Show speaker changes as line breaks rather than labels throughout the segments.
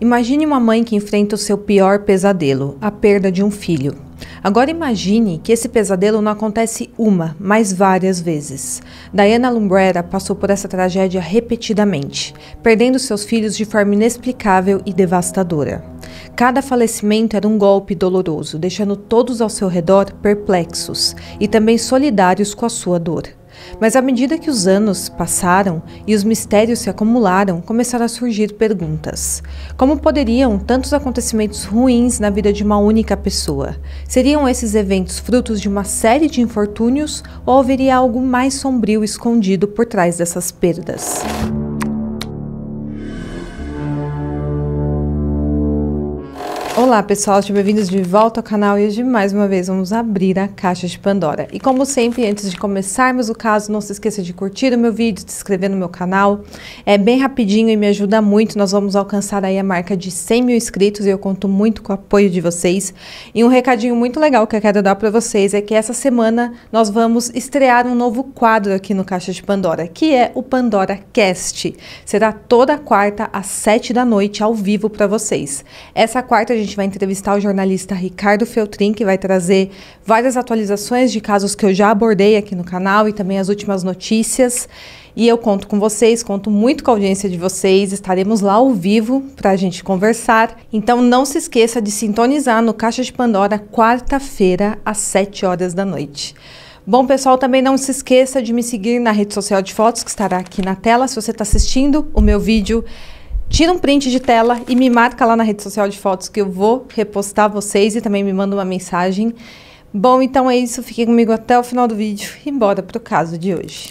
Imagine uma mãe que enfrenta o seu pior pesadelo, a perda de um filho. Agora imagine que esse pesadelo não acontece uma, mas várias vezes. Diana Lumbrera passou por essa tragédia repetidamente, perdendo seus filhos de forma inexplicável e devastadora. Cada falecimento era um golpe doloroso, deixando todos ao seu redor perplexos e também solidários com a sua dor. Mas à medida que os anos passaram e os mistérios se acumularam, começaram a surgir perguntas. Como poderiam tantos acontecimentos ruins na vida de uma única pessoa? Seriam esses eventos frutos de uma série de infortúnios ou haveria algo mais sombrio escondido por trás dessas perdas? Olá pessoal, sejam bem-vindos de volta ao canal e hoje mais uma vez vamos abrir a caixa de Pandora. E como sempre, antes de começarmos o caso, não se esqueça de curtir o meu vídeo, de se inscrever no meu canal. É bem rapidinho e me ajuda muito, nós vamos alcançar aí a marca de 100 mil inscritos e eu conto muito com o apoio de vocês. E um recadinho muito legal que eu quero dar para vocês é que essa semana nós vamos estrear um novo quadro aqui no Caixa de Pandora, que é o Pandora Cast. Será toda quarta às 7 da noite ao vivo para vocês. Essa quarta a gente gente vai entrevistar o jornalista Ricardo Feltrin, que vai trazer várias atualizações de casos que eu já abordei aqui no canal e também as últimas notícias. E eu conto com vocês, conto muito com a audiência de vocês, estaremos lá ao vivo para a gente conversar. Então não se esqueça de sintonizar no Caixa de Pandora quarta-feira às 7 horas da noite. Bom, pessoal, também não se esqueça de me seguir na rede social de fotos que estará aqui na tela. Se você está assistindo o meu vídeo tira um print de tela e me marca lá na rede social de fotos que eu vou repostar vocês e também me manda uma mensagem. Bom, então é isso. Fiquem comigo até o final do vídeo e bora pro caso de hoje.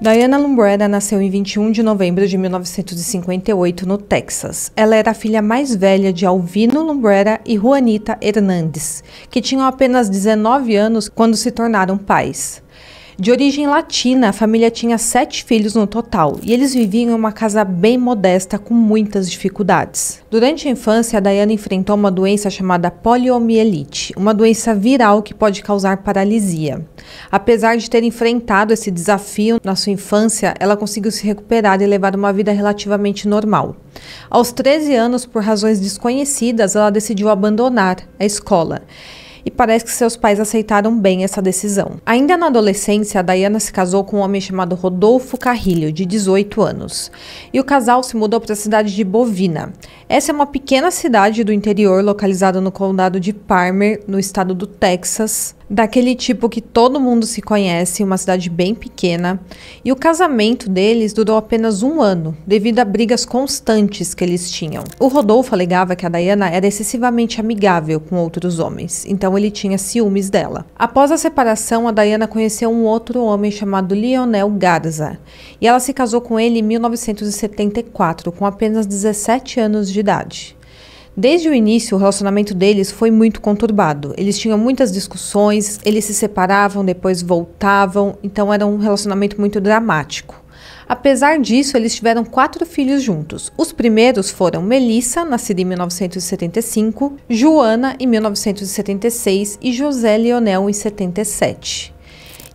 Diana Lumbrera nasceu em 21 de novembro de 1958 no Texas. Ela era a filha mais velha de Alvino Lumbrera e Juanita Hernandes, que tinham apenas 19 anos quando se tornaram pais. De origem latina, a família tinha sete filhos no total e eles viviam em uma casa bem modesta com muitas dificuldades. Durante a infância, a enfrentou uma doença chamada poliomielite, uma doença viral que pode causar paralisia. Apesar de ter enfrentado esse desafio na sua infância, ela conseguiu se recuperar e levar uma vida relativamente normal. Aos 13 anos, por razões desconhecidas, ela decidiu abandonar a escola e parece que seus pais aceitaram bem essa decisão. Ainda na adolescência, a Diana se casou com um homem chamado Rodolfo Carrilho, de 18 anos, e o casal se mudou para a cidade de Bovina. Essa é uma pequena cidade do interior localizada no condado de Parmer, no estado do Texas, daquele tipo que todo mundo se conhece, uma cidade bem pequena, e o casamento deles durou apenas um ano, devido a brigas constantes que eles tinham. O Rodolfo alegava que a Diana era excessivamente amigável com outros homens, então ele tinha ciúmes dela. Após a separação, a Diana conheceu um outro homem chamado Lionel Garza, e ela se casou com ele em 1974, com apenas 17 anos de idade. Desde o início, o relacionamento deles foi muito conturbado. Eles tinham muitas discussões, eles se separavam, depois voltavam, então era um relacionamento muito dramático. Apesar disso, eles tiveram quatro filhos juntos. Os primeiros foram Melissa, nascida em 1975, Joana, em 1976 e José Leonel, em 77.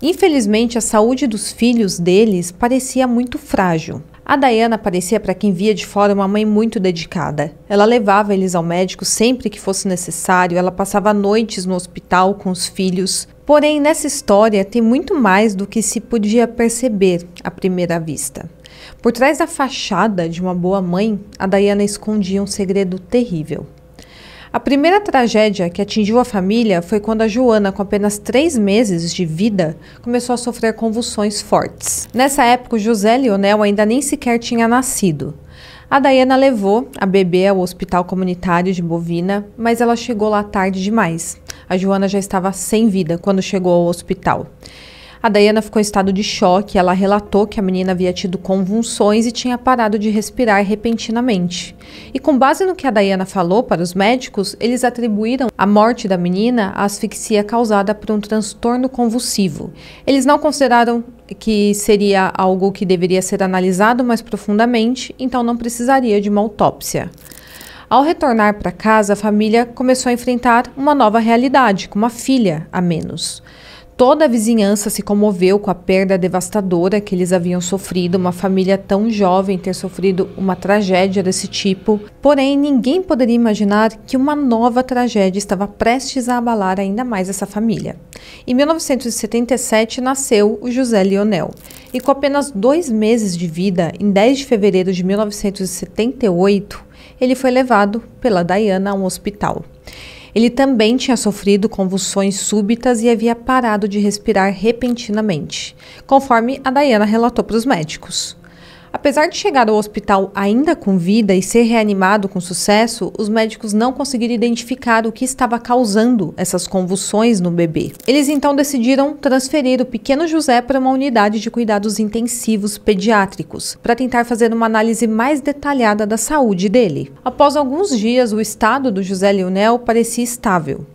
Infelizmente, a saúde dos filhos deles parecia muito frágil. A Dayana parecia para quem via de fora uma mãe muito dedicada. Ela levava eles ao médico sempre que fosse necessário, ela passava noites no hospital com os filhos. Porém, nessa história tem muito mais do que se podia perceber à primeira vista. Por trás da fachada de uma boa mãe, a Dayana escondia um segredo terrível. A primeira tragédia que atingiu a família foi quando a Joana, com apenas três meses de vida, começou a sofrer convulsões fortes. Nessa época, o José Leonel ainda nem sequer tinha nascido. A Dayana levou a bebê ao hospital comunitário de Bovina, mas ela chegou lá tarde demais. A Joana já estava sem vida quando chegou ao hospital. A Dayana ficou em estado de choque. Ela relatou que a menina havia tido convulsões e tinha parado de respirar repentinamente. E com base no que a Dayana falou para os médicos, eles atribuíram a morte da menina à asfixia causada por um transtorno convulsivo. Eles não consideraram que seria algo que deveria ser analisado mais profundamente, então não precisaria de uma autópsia. Ao retornar para casa, a família começou a enfrentar uma nova realidade, com uma filha a menos. Toda a vizinhança se comoveu com a perda devastadora que eles haviam sofrido, uma família tão jovem ter sofrido uma tragédia desse tipo. Porém, ninguém poderia imaginar que uma nova tragédia estava prestes a abalar ainda mais essa família. Em 1977 nasceu o José Lionel, e com apenas dois meses de vida, em 10 de fevereiro de 1978, ele foi levado pela Diana a um hospital. Ele também tinha sofrido convulsões súbitas e havia parado de respirar repentinamente, conforme a Dayana relatou para os médicos. Apesar de chegar ao hospital ainda com vida e ser reanimado com sucesso, os médicos não conseguiram identificar o que estava causando essas convulsões no bebê. Eles então decidiram transferir o pequeno José para uma unidade de cuidados intensivos pediátricos, para tentar fazer uma análise mais detalhada da saúde dele. Após alguns dias, o estado do José Lionel parecia estável.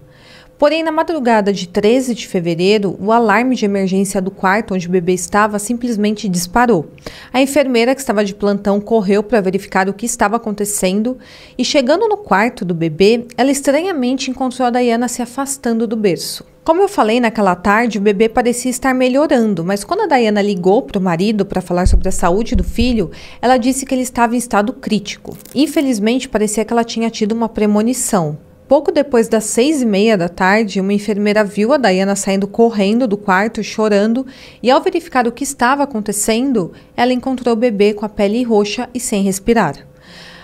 Porém, na madrugada de 13 de fevereiro, o alarme de emergência do quarto onde o bebê estava simplesmente disparou. A enfermeira que estava de plantão correu para verificar o que estava acontecendo e, chegando no quarto do bebê, ela estranhamente encontrou a Dayana se afastando do berço. Como eu falei naquela tarde, o bebê parecia estar melhorando, mas quando a Dayana ligou para o marido para falar sobre a saúde do filho, ela disse que ele estava em estado crítico. Infelizmente, parecia que ela tinha tido uma premonição. Pouco depois das seis e meia da tarde, uma enfermeira viu a Dayana saindo correndo do quarto, chorando, e ao verificar o que estava acontecendo, ela encontrou o bebê com a pele roxa e sem respirar.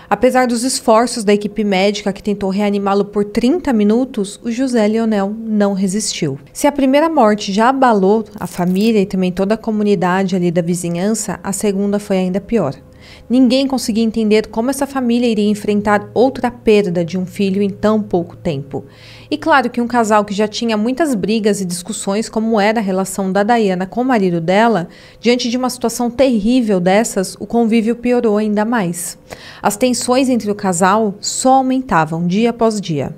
Apesar dos esforços da equipe médica que tentou reanimá-lo por 30 minutos, o José Leonel não resistiu. Se a primeira morte já abalou a família e também toda a comunidade ali da vizinhança, a segunda foi ainda pior. Ninguém conseguia entender como essa família iria enfrentar outra perda de um filho em tão pouco tempo. E claro que um casal que já tinha muitas brigas e discussões, como era a relação da Diana com o marido dela, diante de uma situação terrível dessas, o convívio piorou ainda mais. As tensões entre o casal só aumentavam dia após dia.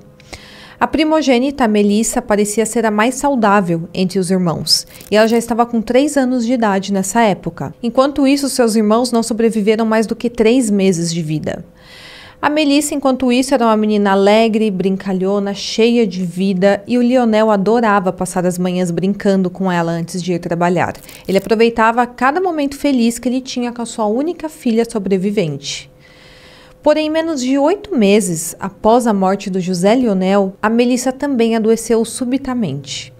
A primogênita, Melissa, parecia ser a mais saudável entre os irmãos, e ela já estava com 3 anos de idade nessa época. Enquanto isso, seus irmãos não sobreviveram mais do que 3 meses de vida. A Melissa, enquanto isso, era uma menina alegre, brincalhona, cheia de vida, e o Lionel adorava passar as manhãs brincando com ela antes de ir trabalhar. Ele aproveitava cada momento feliz que ele tinha com a sua única filha sobrevivente. Porém, menos de oito meses após a morte do José Lionel, a Melissa também adoeceu subitamente.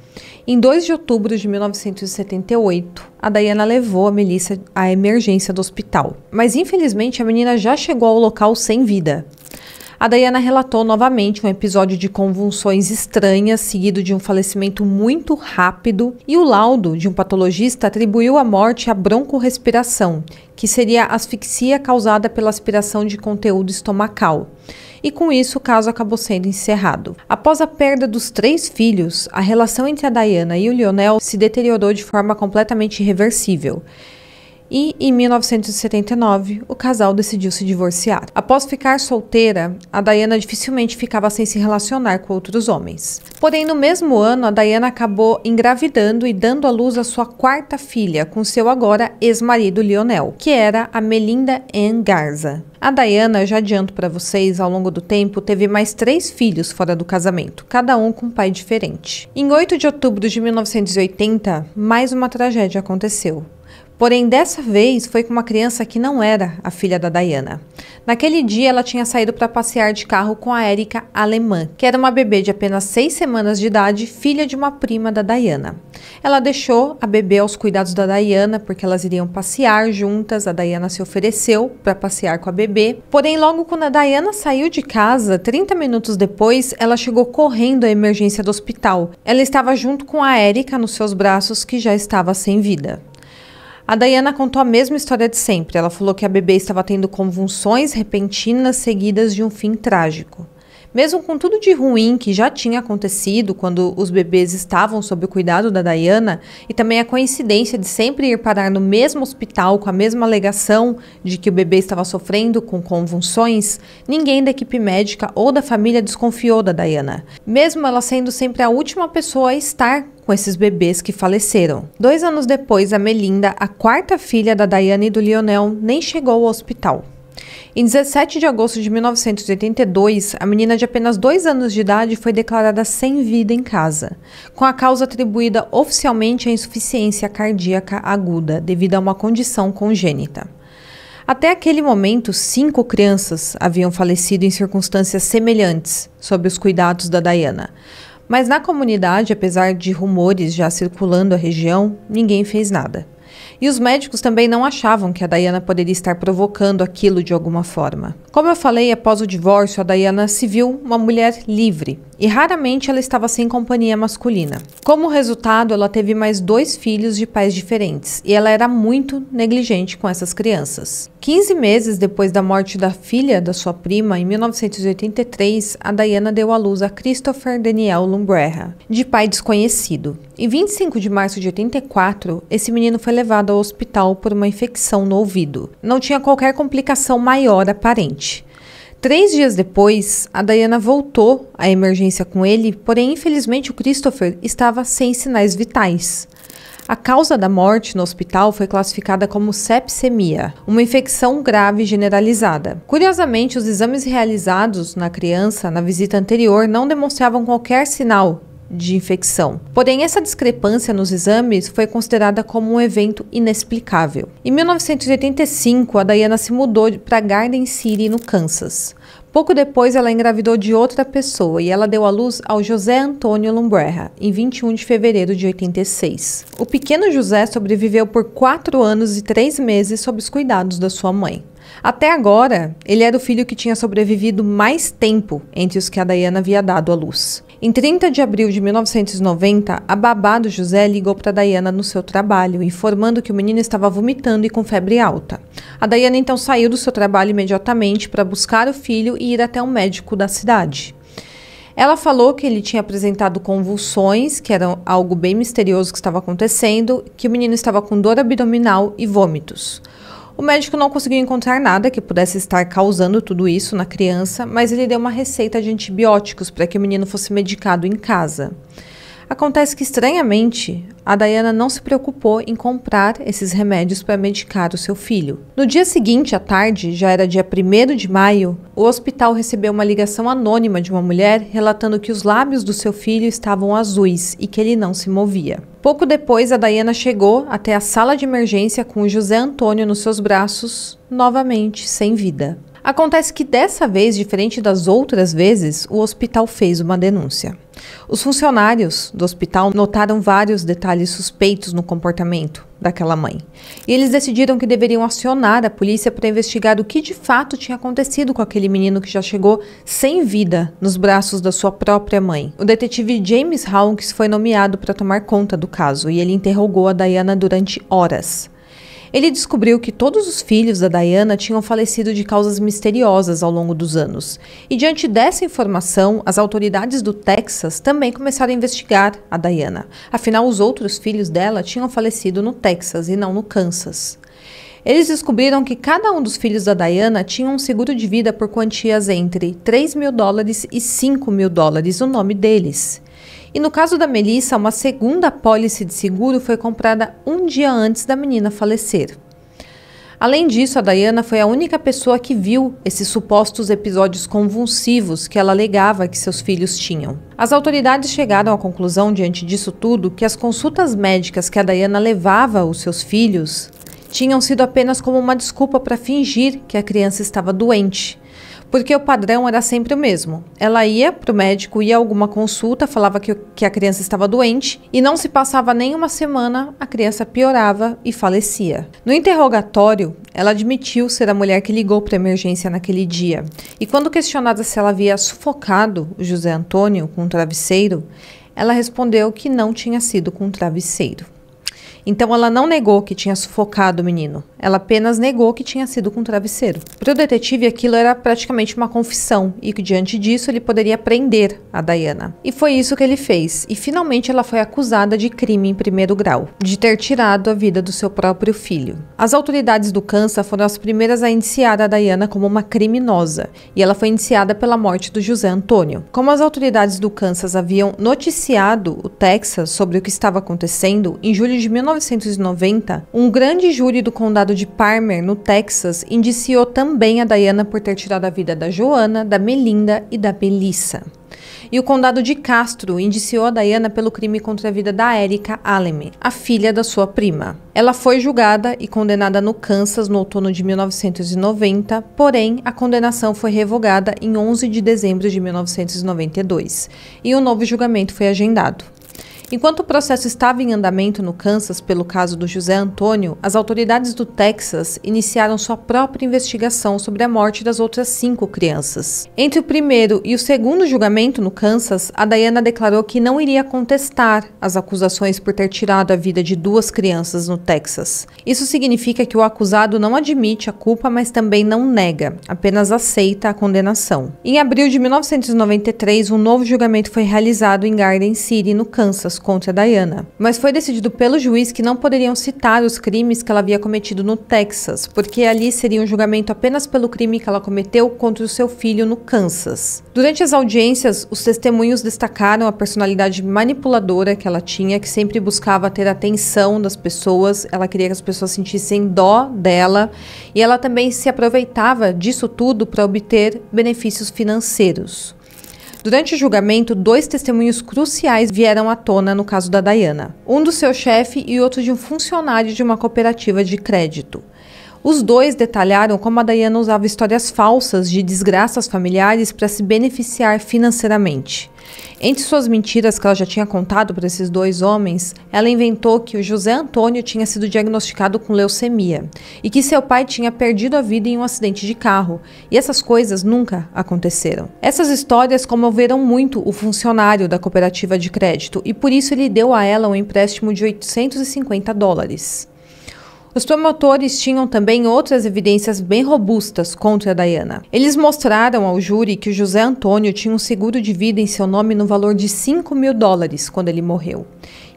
Em 2 de outubro de 1978, a Dayana levou a Melissa à emergência do hospital. Mas infelizmente a menina já chegou ao local sem vida a Dayana relatou novamente um episódio de convulsões estranhas, seguido de um falecimento muito rápido, e o laudo de um patologista atribuiu a morte à broncorrespiração, que seria asfixia causada pela aspiração de conteúdo estomacal e com isso o caso acabou sendo encerrado. Após a perda dos três filhos, a relação entre a Dayana e o Lionel se deteriorou de forma completamente irreversível e em 1979 o casal decidiu se divorciar. Após ficar solteira, a Diana dificilmente ficava sem se relacionar com outros homens. Porém, no mesmo ano, a Diana acabou engravidando e dando à luz a sua quarta filha com seu agora ex-marido Lionel, que era a Melinda Ann Garza. A Diana, já adianto para vocês, ao longo do tempo teve mais três filhos fora do casamento, cada um com um pai diferente. Em 8 de outubro de 1980, mais uma tragédia aconteceu. Porém, dessa vez foi com uma criança que não era a filha da Diana. Naquele dia, ela tinha saído para passear de carro com a Erika Alemã, que era uma bebê de apenas 6 semanas de idade, filha de uma prima da Diana. Ela deixou a bebê aos cuidados da Diana, porque elas iriam passear juntas. A Diana se ofereceu para passear com a bebê. Porém, logo quando a Diana saiu de casa, 30 minutos depois, ela chegou correndo à emergência do hospital. Ela estava junto com a Erika nos seus braços, que já estava sem vida. A Dayana contou a mesma história de sempre. Ela falou que a bebê estava tendo convulsões repentinas seguidas de um fim trágico. Mesmo com tudo de ruim que já tinha acontecido quando os bebês estavam sob o cuidado da Diana, e também a coincidência de sempre ir parar no mesmo hospital com a mesma alegação de que o bebê estava sofrendo com convulsões, ninguém da equipe médica ou da família desconfiou da Diana, mesmo ela sendo sempre a última pessoa a estar com esses bebês que faleceram. Dois anos depois, a Melinda, a quarta filha da Diana e do Lionel, nem chegou ao hospital. Em 17 de agosto de 1982, a menina de apenas dois anos de idade foi declarada sem vida em casa, com a causa atribuída oficialmente à insuficiência cardíaca aguda devido a uma condição congênita. Até aquele momento, cinco crianças haviam falecido em circunstâncias semelhantes sob os cuidados da Diana. Mas na comunidade, apesar de rumores já circulando a região, ninguém fez nada. E os médicos também não achavam que a Dayana poderia estar provocando aquilo de alguma forma. Como eu falei, após o divórcio, a Dayana se viu uma mulher livre e raramente ela estava sem companhia masculina. Como resultado, ela teve mais dois filhos de pais diferentes e ela era muito negligente com essas crianças. 15 meses depois da morte da filha da sua prima, em 1983, a Diana deu à luz a Christopher Daniel Lumbreha, de pai desconhecido. Em 25 de março de 84, esse menino foi levado ao hospital por uma infecção no ouvido. Não tinha qualquer complicação maior aparente. Três dias depois, a Diana voltou à emergência com ele, porém, infelizmente, o Christopher estava sem sinais vitais. A causa da morte no hospital foi classificada como sepsemia, uma infecção grave generalizada. Curiosamente, os exames realizados na criança na visita anterior não demonstravam qualquer sinal de infecção. Porém, essa discrepância nos exames foi considerada como um evento inexplicável. Em 1985, a Diana se mudou para Garden City, no Kansas. Pouco depois, ela engravidou de outra pessoa e ela deu à luz ao José Antônio Lumbrera, em 21 de fevereiro de 86. O pequeno José sobreviveu por quatro anos e três meses sob os cuidados da sua mãe. Até agora, ele era o filho que tinha sobrevivido mais tempo entre os que a Diana havia dado à luz. Em 30 de abril de 1990, a babá do José ligou para Dayana no seu trabalho, informando que o menino estava vomitando e com febre alta. A Dayana então saiu do seu trabalho imediatamente para buscar o filho e ir até um médico da cidade. Ela falou que ele tinha apresentado convulsões, que era algo bem misterioso que estava acontecendo, que o menino estava com dor abdominal e vômitos. O médico não conseguiu encontrar nada que pudesse estar causando tudo isso na criança, mas ele deu uma receita de antibióticos para que o menino fosse medicado em casa. Acontece que, estranhamente, a Diana não se preocupou em comprar esses remédios para medicar o seu filho. No dia seguinte, à tarde, já era dia 1 de maio, o hospital recebeu uma ligação anônima de uma mulher relatando que os lábios do seu filho estavam azuis e que ele não se movia. Pouco depois, a Diana chegou até a sala de emergência com o José Antônio nos seus braços, novamente sem vida. Acontece que dessa vez, diferente das outras vezes, o hospital fez uma denúncia. Os funcionários do hospital notaram vários detalhes suspeitos no comportamento daquela mãe. E eles decidiram que deveriam acionar a polícia para investigar o que de fato tinha acontecido com aquele menino que já chegou sem vida nos braços da sua própria mãe. O detetive James Hawkins foi nomeado para tomar conta do caso e ele interrogou a Diana durante horas. Ele descobriu que todos os filhos da Diana tinham falecido de causas misteriosas ao longo dos anos. E diante dessa informação, as autoridades do Texas também começaram a investigar a Diana. Afinal, os outros filhos dela tinham falecido no Texas e não no Kansas. Eles descobriram que cada um dos filhos da Diana tinha um seguro de vida por quantias entre 3 mil dólares e 5 mil dólares, o nome deles. E no caso da Melissa, uma segunda pólice de seguro foi comprada um dia antes da menina falecer. Além disso, a Dayana foi a única pessoa que viu esses supostos episódios convulsivos que ela alegava que seus filhos tinham. As autoridades chegaram à conclusão, diante disso tudo, que as consultas médicas que a Dayana levava aos seus filhos tinham sido apenas como uma desculpa para fingir que a criança estava doente porque o padrão era sempre o mesmo. Ela ia para o médico, ia a alguma consulta, falava que, que a criança estava doente e não se passava nem uma semana, a criança piorava e falecia. No interrogatório, ela admitiu ser a mulher que ligou para emergência naquele dia. E quando questionada se ela havia sufocado José Antônio com um travesseiro, ela respondeu que não tinha sido com um travesseiro. Então ela não negou que tinha sufocado o menino. Ela apenas negou que tinha sido com um travesseiro. Para o detetive, aquilo era praticamente uma confissão e que diante disso ele poderia prender a Diana. E foi isso que ele fez. E finalmente ela foi acusada de crime em primeiro grau, de ter tirado a vida do seu próprio filho. As autoridades do Kansas foram as primeiras a indiciar a Diana como uma criminosa e ela foi indiciada pela morte do José Antônio. Como as autoridades do Kansas haviam noticiado o Texas sobre o que estava acontecendo, em julho de 19 1990, um grande júri do condado de Parmer, no Texas, indiciou também a Diana por ter tirado a vida da Joana, da Melinda e da Melissa. E o condado de Castro indiciou a Diana pelo crime contra a vida da Erika Aleme, a filha da sua prima. Ela foi julgada e condenada no Kansas no outono de 1990, porém a condenação foi revogada em 11 de dezembro de 1992 e um novo julgamento foi agendado. Enquanto o processo estava em andamento no Kansas pelo caso do José Antônio, as autoridades do Texas iniciaram sua própria investigação sobre a morte das outras cinco crianças. Entre o primeiro e o segundo julgamento no Kansas, a Diana declarou que não iria contestar as acusações por ter tirado a vida de duas crianças no Texas. Isso significa que o acusado não admite a culpa, mas também não nega, apenas aceita a condenação. Em abril de 1993, um novo julgamento foi realizado em Garden City, no Kansas contra a Diana. Mas foi decidido pelo juiz que não poderiam citar os crimes que ela havia cometido no Texas, porque ali seria um julgamento apenas pelo crime que ela cometeu contra o seu filho no Kansas. Durante as audiências, os testemunhos destacaram a personalidade manipuladora que ela tinha, que sempre buscava ter a atenção das pessoas, ela queria que as pessoas sentissem dó dela, e ela também se aproveitava disso tudo para obter benefícios financeiros. Durante o julgamento, dois testemunhos cruciais vieram à tona no caso da Dayana: um do seu chefe e outro de um funcionário de uma cooperativa de crédito. Os dois detalharam como a Dayana usava histórias falsas de desgraças familiares para se beneficiar financeiramente. Entre suas mentiras que ela já tinha contado para esses dois homens, ela inventou que o José Antônio tinha sido diagnosticado com leucemia e que seu pai tinha perdido a vida em um acidente de carro, e essas coisas nunca aconteceram. Essas histórias comoveram muito o funcionário da cooperativa de crédito e por isso ele deu a ela um empréstimo de 850 dólares. Os promotores tinham também outras evidências bem robustas contra a Dayana. Eles mostraram ao júri que o José Antônio tinha um seguro de vida em seu nome no valor de 5 mil dólares quando ele morreu.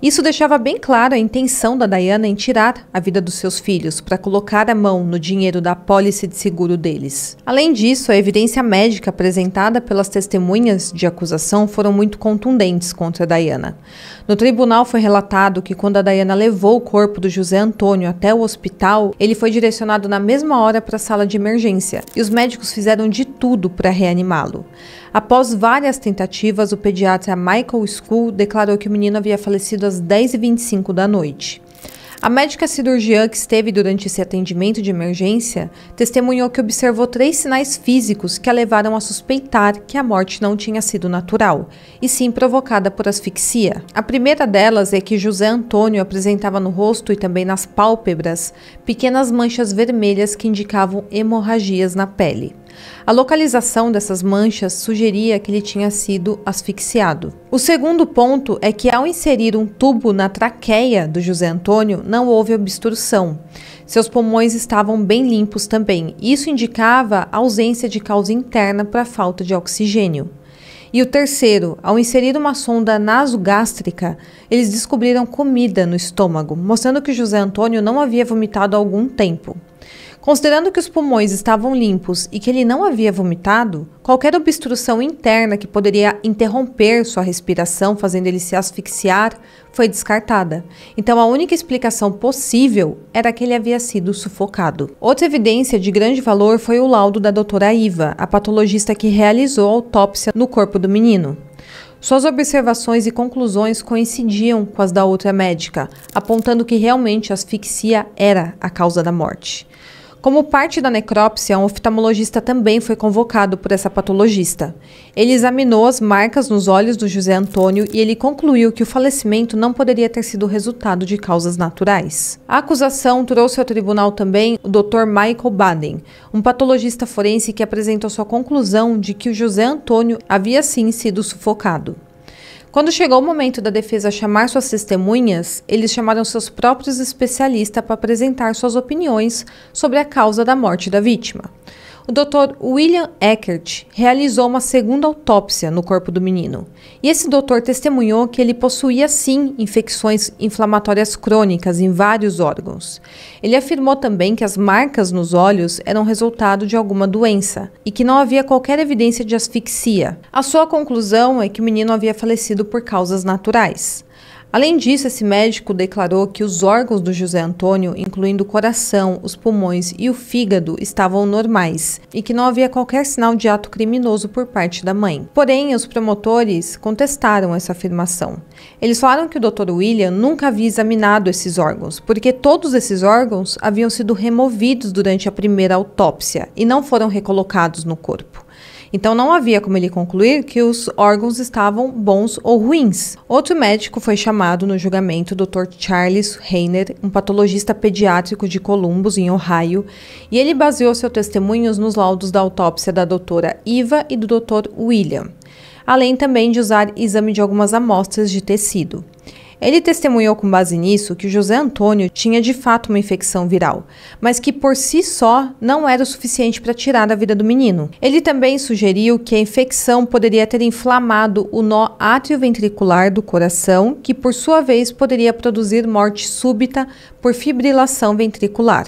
Isso deixava bem claro a intenção da Diana em tirar a vida dos seus filhos para colocar a mão no dinheiro da apólice de seguro deles. Além disso, a evidência médica apresentada pelas testemunhas de acusação foram muito contundentes contra a Diana. No tribunal foi relatado que quando a Diana levou o corpo do José Antônio até o hospital, ele foi direcionado na mesma hora para a sala de emergência e os médicos fizeram de tudo para reanimá-lo. Após várias tentativas, o pediatra Michael School declarou que o menino havia falecido às 10h25 da noite. A médica cirurgiã que esteve durante esse atendimento de emergência testemunhou que observou três sinais físicos que a levaram a suspeitar que a morte não tinha sido natural, e sim provocada por asfixia. A primeira delas é que José Antônio apresentava no rosto e também nas pálpebras pequenas manchas vermelhas que indicavam hemorragias na pele. A localização dessas manchas sugeria que ele tinha sido asfixiado. O segundo ponto é que, ao inserir um tubo na traqueia do José Antônio, não houve obstrução. Seus pulmões estavam bem limpos também. Isso indicava ausência de causa interna para falta de oxigênio. E o terceiro, ao inserir uma sonda nasogástrica, eles descobriram comida no estômago, mostrando que José Antônio não havia vomitado há algum tempo. Considerando que os pulmões estavam limpos e que ele não havia vomitado, qualquer obstrução interna que poderia interromper sua respiração, fazendo ele se asfixiar, foi descartada. Então a única explicação possível era que ele havia sido sufocado. Outra evidência de grande valor foi o laudo da doutora Iva, a patologista que realizou a autópsia no corpo do menino. Suas observações e conclusões coincidiam com as da outra médica, apontando que realmente a asfixia era a causa da morte. Como parte da necrópsia, um oftalmologista também foi convocado por essa patologista. Ele examinou as marcas nos olhos do José Antônio e ele concluiu que o falecimento não poderia ter sido resultado de causas naturais. A acusação trouxe ao tribunal também o Dr. Michael Baden, um patologista forense que apresentou sua conclusão de que o José Antônio havia sim sido sufocado. Quando chegou o momento da defesa chamar suas testemunhas, eles chamaram seus próprios especialistas para apresentar suas opiniões sobre a causa da morte da vítima o Dr. William Eckert realizou uma segunda autópsia no corpo do menino. E esse doutor testemunhou que ele possuía sim infecções inflamatórias crônicas em vários órgãos. Ele afirmou também que as marcas nos olhos eram resultado de alguma doença e que não havia qualquer evidência de asfixia. A sua conclusão é que o menino havia falecido por causas naturais. Além disso, esse médico declarou que os órgãos do José Antônio, incluindo o coração, os pulmões e o fígado, estavam normais e que não havia qualquer sinal de ato criminoso por parte da mãe. Porém, os promotores contestaram essa afirmação. Eles falaram que o Dr. William nunca havia examinado esses órgãos, porque todos esses órgãos haviam sido removidos durante a primeira autópsia e não foram recolocados no corpo. Então não havia como ele concluir que os órgãos estavam bons ou ruins. Outro médico foi chamado no julgamento, Dr. Charles Heiner, um patologista pediátrico de Columbus, em Ohio, e ele baseou seus testemunhos nos laudos da autópsia da doutora Iva e do Dr. William além também de usar exame de algumas amostras de tecido. Ele testemunhou com base nisso que José Antônio tinha de fato uma infecção viral, mas que por si só não era o suficiente para tirar a vida do menino. Ele também sugeriu que a infecção poderia ter inflamado o nó atrioventricular do coração, que por sua vez poderia produzir morte súbita por fibrilação ventricular.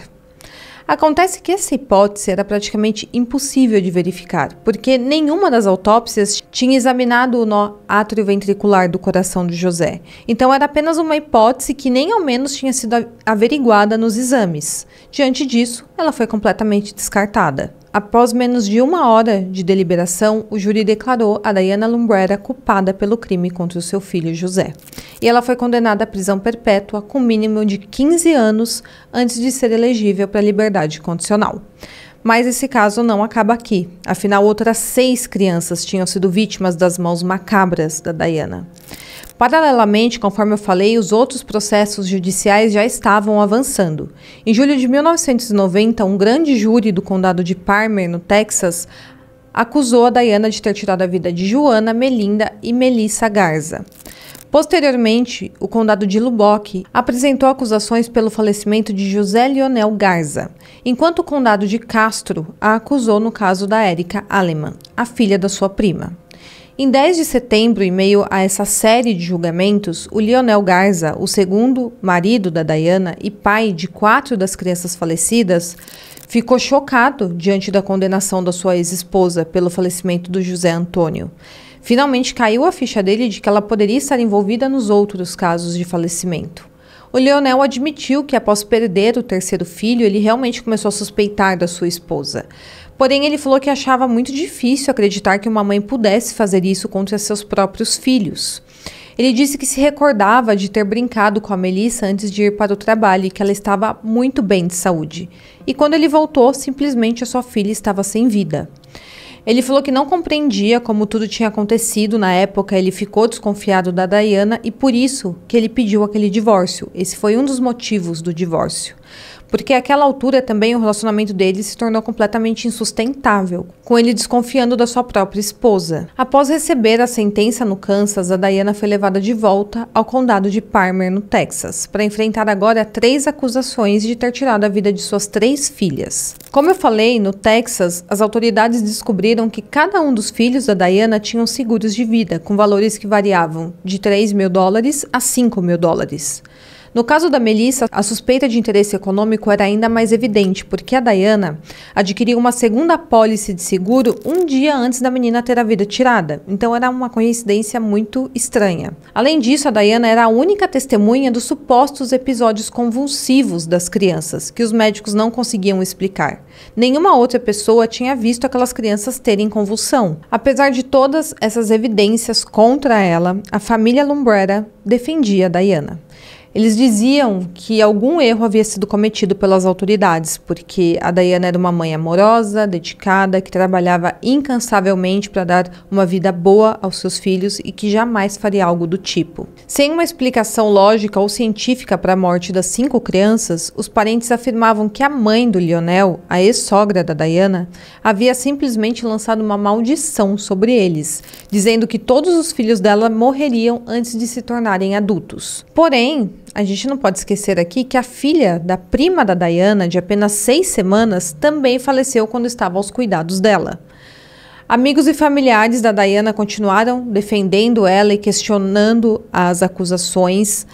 Acontece que essa hipótese era praticamente impossível de verificar, porque nenhuma das autópsias tinha examinado o nó atrioventricular do coração de José. Então era apenas uma hipótese que nem ao menos tinha sido averiguada nos exames. Diante disso, ela foi completamente descartada. Após menos de uma hora de deliberação, o júri declarou a Dayana Lumbrera culpada pelo crime contra o seu filho José. E ela foi condenada à prisão perpétua com mínimo de 15 anos antes de ser elegível para liberdade condicional. Mas esse caso não acaba aqui. Afinal, outras seis crianças tinham sido vítimas das mãos macabras da Dayana. Paralelamente, conforme eu falei, os outros processos judiciais já estavam avançando. Em julho de 1990, um grande júri do condado de Parmer, no Texas, acusou a Diana de ter tirado a vida de Joana, Melinda e Melissa Garza. Posteriormente, o condado de Lubbock apresentou acusações pelo falecimento de José Lionel Garza, enquanto o condado de Castro a acusou no caso da Érica Aleman, a filha da sua prima. Em 10 de setembro, em meio a essa série de julgamentos, o Lionel Garza, o segundo marido da Dayana e pai de quatro das crianças falecidas, ficou chocado diante da condenação da sua ex-esposa pelo falecimento do José Antônio. Finalmente caiu a ficha dele de que ela poderia estar envolvida nos outros casos de falecimento. O Leonel admitiu que, após perder o terceiro filho, ele realmente começou a suspeitar da sua esposa. Porém, ele falou que achava muito difícil acreditar que uma mãe pudesse fazer isso contra seus próprios filhos. Ele disse que se recordava de ter brincado com a Melissa antes de ir para o trabalho e que ela estava muito bem de saúde. E quando ele voltou, simplesmente a sua filha estava sem vida. Ele falou que não compreendia como tudo tinha acontecido na época, ele ficou desconfiado da Diana e por isso que ele pediu aquele divórcio. Esse foi um dos motivos do divórcio porque àquela altura também o relacionamento dele se tornou completamente insustentável, com ele desconfiando da sua própria esposa. Após receber a sentença no Kansas, a Diana foi levada de volta ao condado de Palmer, no Texas, para enfrentar agora três acusações de ter tirado a vida de suas três filhas. Como eu falei, no Texas, as autoridades descobriram que cada um dos filhos da Diana tinham seguros de vida, com valores que variavam de 3 mil dólares a 5 mil dólares. No caso da Melissa, a suspeita de interesse econômico era ainda mais evidente, porque a Dayana adquiriu uma segunda pólice de seguro um dia antes da menina ter a vida tirada. Então era uma coincidência muito estranha. Além disso, a Dayana era a única testemunha dos supostos episódios convulsivos das crianças, que os médicos não conseguiam explicar. Nenhuma outra pessoa tinha visto aquelas crianças terem convulsão. Apesar de todas essas evidências contra ela, a família Lumbrera defendia a Dayana. Eles diziam que algum erro havia sido cometido pelas autoridades, porque a Dayana era uma mãe amorosa, dedicada, que trabalhava incansavelmente para dar uma vida boa aos seus filhos e que jamais faria algo do tipo. Sem uma explicação lógica ou científica para a morte das cinco crianças, os parentes afirmavam que a mãe do Lionel, a ex-sogra da Dayana, havia simplesmente lançado uma maldição sobre eles, dizendo que todos os filhos dela morreriam antes de se tornarem adultos. Porém, a gente não pode esquecer aqui que a filha da prima da Diana, de apenas seis semanas, também faleceu quando estava aos cuidados dela. Amigos e familiares da Diana continuaram defendendo ela e questionando as acusações.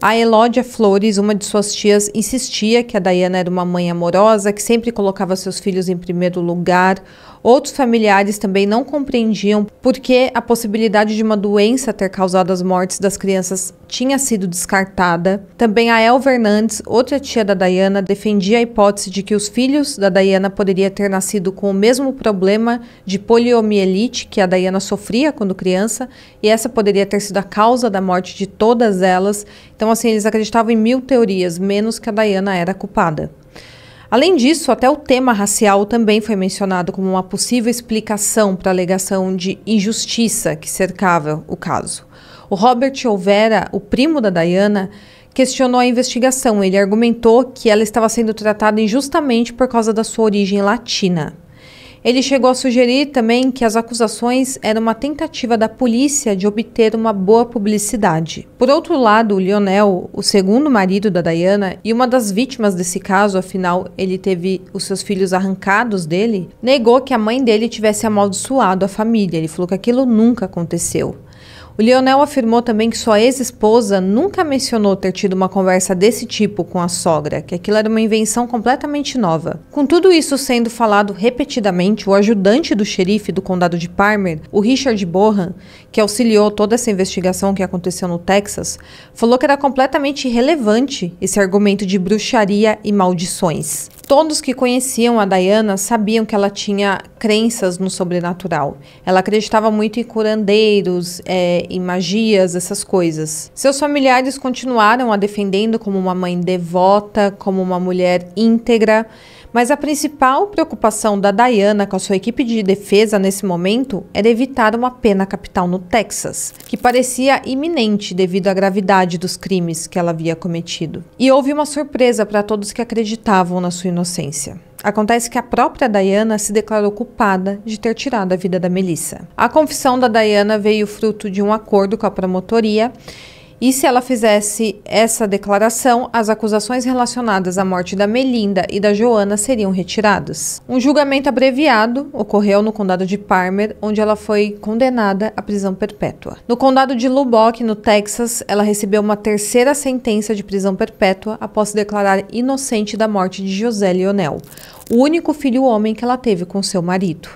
A Elodia Flores, uma de suas tias, insistia que a Diana era uma mãe amorosa, que sempre colocava seus filhos em primeiro lugar. Outros familiares também não compreendiam por que a possibilidade de uma doença ter causado as mortes das crianças tinha sido descartada. Também a El Fernandes, outra tia da Dayana, defendia a hipótese de que os filhos da Dayana poderiam ter nascido com o mesmo problema de poliomielite que a Dayana sofria quando criança, e essa poderia ter sido a causa da morte de todas elas. Então, assim, eles acreditavam em mil teorias, menos que a Dayana era culpada. Além disso, até o tema racial também foi mencionado como uma possível explicação para a alegação de injustiça que cercava o caso. O Robert Olvera, o primo da Diana, questionou a investigação. Ele argumentou que ela estava sendo tratada injustamente por causa da sua origem latina. Ele chegou a sugerir também que as acusações eram uma tentativa da polícia de obter uma boa publicidade. Por outro lado, Lionel, o segundo marido da Diana e uma das vítimas desse caso, afinal ele teve os seus filhos arrancados dele, negou que a mãe dele tivesse amaldiçoado a família. Ele falou que aquilo nunca aconteceu. O Lionel afirmou também que sua ex-esposa nunca mencionou ter tido uma conversa desse tipo com a sogra, que aquilo era uma invenção completamente nova. Com tudo isso sendo falado repetidamente, o ajudante do xerife do condado de Parmer, o Richard Bohan, que auxiliou toda essa investigação que aconteceu no Texas, falou que era completamente irrelevante esse argumento de bruxaria e maldições. Todos que conheciam a Dayana sabiam que ela tinha crenças no sobrenatural. Ela acreditava muito em curandeiros, é, em magias, essas coisas. Seus familiares continuaram a defendendo como uma mãe devota, como uma mulher íntegra. Mas a principal preocupação da Diana com a sua equipe de defesa nesse momento era evitar uma pena capital no Texas, que parecia iminente devido à gravidade dos crimes que ela havia cometido. E houve uma surpresa para todos que acreditavam na sua inocência. Acontece que a própria Diana se declarou culpada de ter tirado a vida da Melissa. A confissão da Diana veio fruto de um acordo com a promotoria e se ela fizesse essa declaração, as acusações relacionadas à morte da Melinda e da Joana seriam retiradas. Um julgamento abreviado ocorreu no condado de Parmer, onde ela foi condenada à prisão perpétua. No condado de Lubbock, no Texas, ela recebeu uma terceira sentença de prisão perpétua após se declarar inocente da morte de José Lionel, o único filho homem que ela teve com seu marido.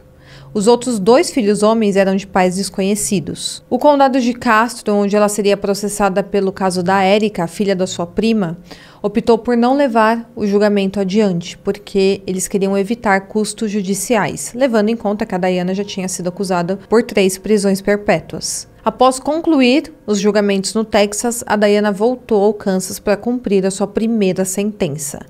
Os outros dois filhos homens eram de pais desconhecidos. O condado de Castro, onde ela seria processada pelo caso da Érica, filha da sua prima, optou por não levar o julgamento adiante, porque eles queriam evitar custos judiciais, levando em conta que a Dayana já tinha sido acusada por três prisões perpétuas. Após concluir os julgamentos no Texas, a Dayana voltou ao Kansas para cumprir a sua primeira sentença.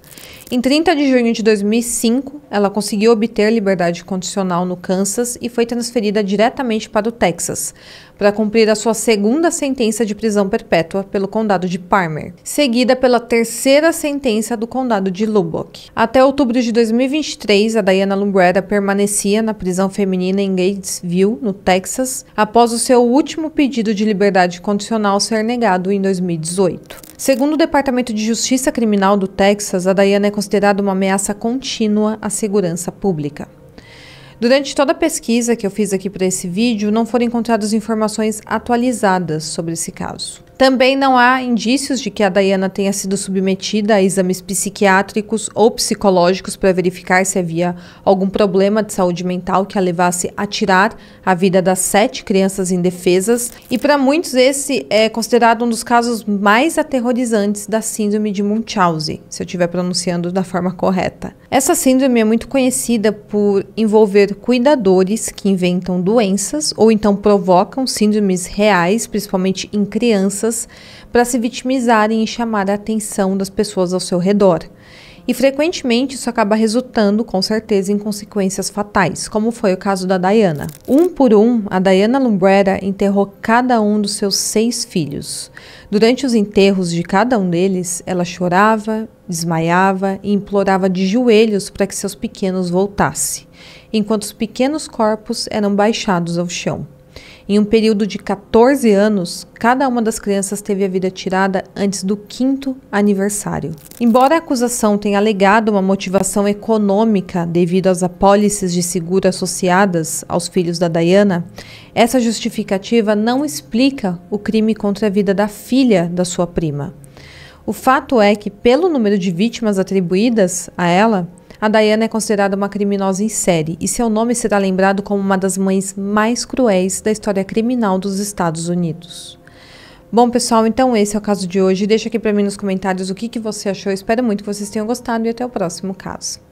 Em 30 de junho de 2005, ela conseguiu obter liberdade condicional no Kansas e foi transferida diretamente para o Texas, para cumprir a sua segunda sentença de prisão perpétua pelo condado de Parmer, seguida pela terceira sentença do condado de Lubbock. Até outubro de 2023, a Diana Lumbrera permanecia na prisão feminina em Gatesville, no Texas, após o seu último pedido de liberdade condicional ser negado em 2018. Segundo o Departamento de Justiça Criminal do Texas, a Dayana é considerada uma ameaça contínua à segurança pública. Durante toda a pesquisa que eu fiz aqui para esse vídeo, não foram encontradas informações atualizadas sobre esse caso. Também não há indícios de que a Dayana tenha sido submetida a exames psiquiátricos ou psicológicos para verificar se havia algum problema de saúde mental que a levasse a tirar a vida das sete crianças indefesas. E para muitos, esse é considerado um dos casos mais aterrorizantes da síndrome de Munchausen, se eu estiver pronunciando da forma correta. Essa síndrome é muito conhecida por envolver cuidadores que inventam doenças ou então provocam síndromes reais, principalmente em crianças para se vitimizarem e chamar a atenção das pessoas ao seu redor. E frequentemente isso acaba resultando, com certeza, em consequências fatais, como foi o caso da Diana. Um por um, a Diana Lumbrera enterrou cada um dos seus seis filhos. Durante os enterros de cada um deles, ela chorava, desmaiava e implorava de joelhos para que seus pequenos voltassem, enquanto os pequenos corpos eram baixados ao chão. Em um período de 14 anos, cada uma das crianças teve a vida tirada antes do quinto aniversário. Embora a acusação tenha alegado uma motivação econômica devido às apólices de seguro associadas aos filhos da Diana, essa justificativa não explica o crime contra a vida da filha da sua prima. O fato é que, pelo número de vítimas atribuídas a ela, a Diana é considerada uma criminosa em série e seu nome será lembrado como uma das mães mais cruéis da história criminal dos Estados Unidos. Bom, pessoal, então esse é o caso de hoje. Deixa aqui para mim nos comentários o que, que você achou. espero muito que vocês tenham gostado e até o próximo caso.